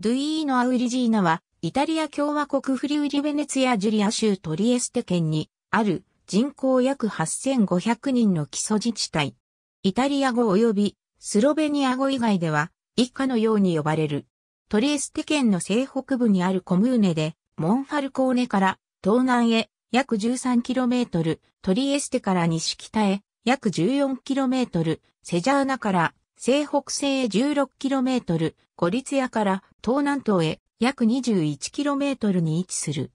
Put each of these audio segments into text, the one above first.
ドゥイーノ・アウリジーナは、イタリア共和国フリウリ・ベネツィア・ジュリア州トリエステ県にある人口約8500人の基礎自治体。イタリア語及びスロベニア語以外では一家のように呼ばれる。トリエステ県の西北部にあるコムーネで、モンファルコーネから東南へ約 13km、トリエステから西北へ約 14km、セジャーナから西北西へ 16km、ゴリツヤから東南東へ約 21km に位置する。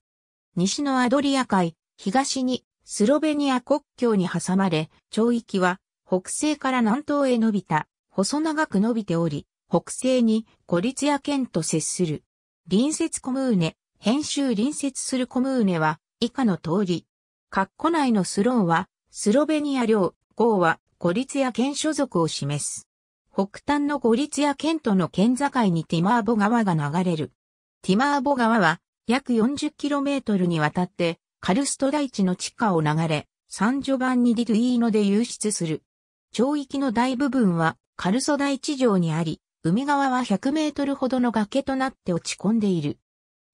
西のアドリア海、東にスロベニア国境に挟まれ、町域は北西から南東へ伸びた、細長く伸びており、北西にゴリツヤ県と接する。隣接コムーネ、編集隣接するコムーネは以下の通り。括弧内のスローは、スロベニア領、号はゴリツヤ県所属を示す。北端の五リや県との県境にティマーボ川が流れる。ティマーボ川は約 40km にわたってカルスト大地の地下を流れ、サンジョバンニ・ディ・ドゥイーノで流出する。町域の大部分はカルソ大地上にあり、海側は100メートルほどの崖となって落ち込んでいる。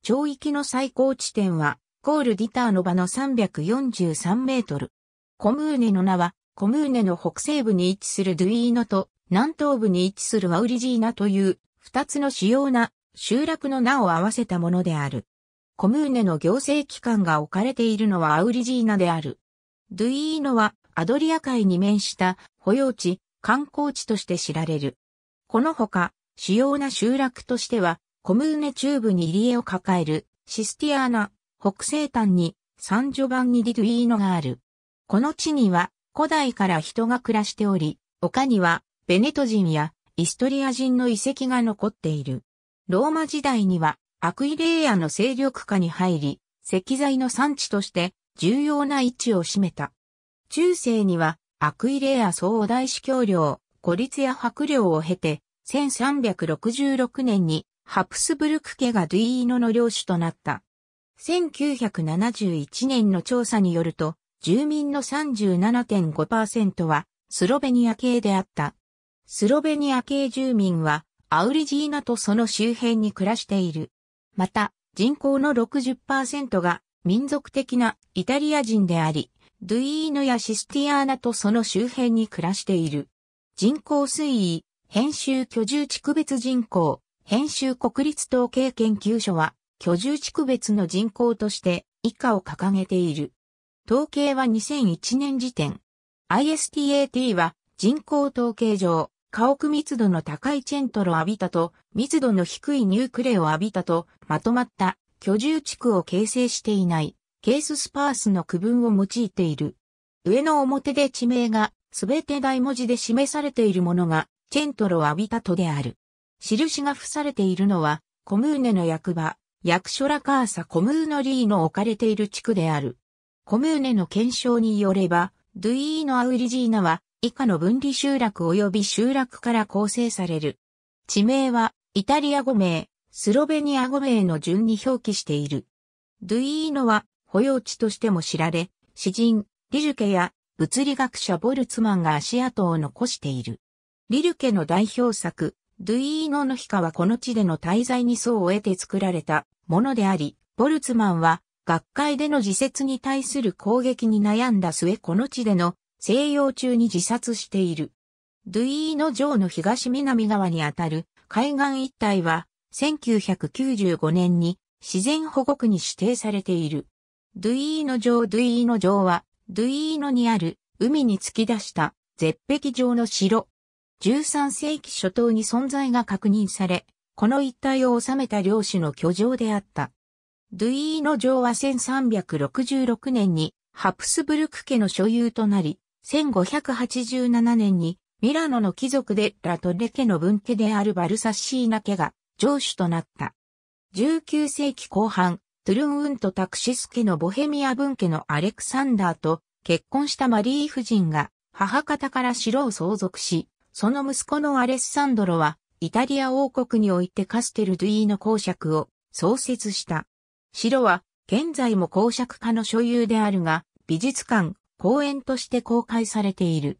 町域の最高地点は、コール・ディターの場の343メートル。コムーネの名は、コムーネの北西部に位置するドゥイーノと南東部に位置するワウリジーナという二つの主要な集落の名を合わせたものである。コムーネの行政機関が置かれているのはアウリジーナである。ドゥイーノはアドリア海に面した保養地、観光地として知られる。このほか、主要な集落としては、コムーネ中部に入り江を抱えるシスティアーナ、北西端にサンジョバンニディドゥイーノがある。この地には古代から人が暮らしており、丘にはベネト人やイストリア人の遺跡が残っている。ローマ時代にはアクイレイアの勢力下に入り、石材の産地として重要な位置を占めた。中世にはアクイレイア総大司教領、孤立や白領を経て、1366年にハプスブルク家がドゥイーノの領主となった。1971年の調査によると、住民の37.5%はスロベニア系であった。スロベニア系住民はアウリジーナとその周辺に暮らしている。また、人口の60%が民族的なイタリア人であり、ドゥイーノやシスティアーナとその周辺に暮らしている。人口推移、編集居住地区別人口、編集国立統計研究所は、居住地区別の人口として以下を掲げている。統計は2001年時点。ISTAT は人口統計上、家屋密度の高いチェントロアビタと密度の低いニュークレオアビタとまとまった居住地区を形成していないケーススパースの区分を用いている。上の表で地名がすべて大文字で示されているものがチェントロアビタとである。印が付されているのはコムーネの役場、役所ラカーサコムーノリーの置かれている地区である。コムーネの検証によれば、ドゥイーノ・アウリジーナは以下の分離集落及び集落から構成される。地名は、イタリア語名、スロベニア語名の順に表記している。ドゥイーノは、保養地としても知られ、詩人、リルケや物理学者ボルツマンが足跡を残している。リルケの代表作、ドゥイーノの日課はこの地での滞在に層を得て作られたものであり、ボルツマンは学会での自説に対する攻撃に悩んだ末この地での静養中に自殺している。ドゥイーノ城の東南側にあたる海岸一帯は1995年に自然保護区に指定されている。ドゥイーノ城ドゥイーノ城はドゥイーノにある海に突き出した絶壁城の城。13世紀初頭に存在が確認され、この一帯を治めた領主の居城であった。ドゥイーノ城は1366年にハプスブルク家の所有となり、1587年にミラノの貴族でラトレ家の分家であるバルサシーナ家が城主となった。19世紀後半、トゥルンウントタクシス家のボヘミア分家のアレクサンダーと結婚したマリー夫人が母方から城を相続し、その息子のアレッサンドロはイタリア王国においてカステル・ドゥイーの公爵を創設した。城は現在も公爵家の所有であるが、美術館、公園として公開されている。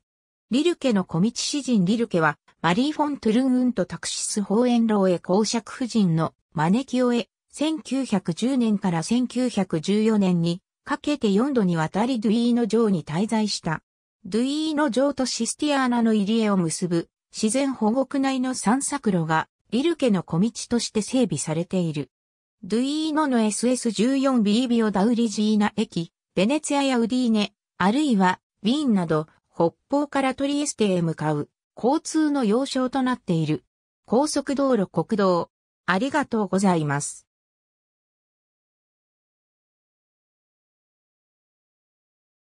リルケの小道詩人リルケは、マリー・フォントゥルンウンとタクシス法園楼へ公爵夫人の招きを得、1910年から1914年にかけて4度にわたりドゥイーノ城に滞在した。ドゥイーノ城とシスティアーナの入り江を結ぶ自然保護区内の散策路がリルケの小道として整備されている。ドゥイーノの SS14B ビオダウリジーナ駅、ベネツィアやウディーネ、あるいはウィーンなど北方からトリエステへ向かう交通の要衝となっている。高速道路国道。ありがとうございます。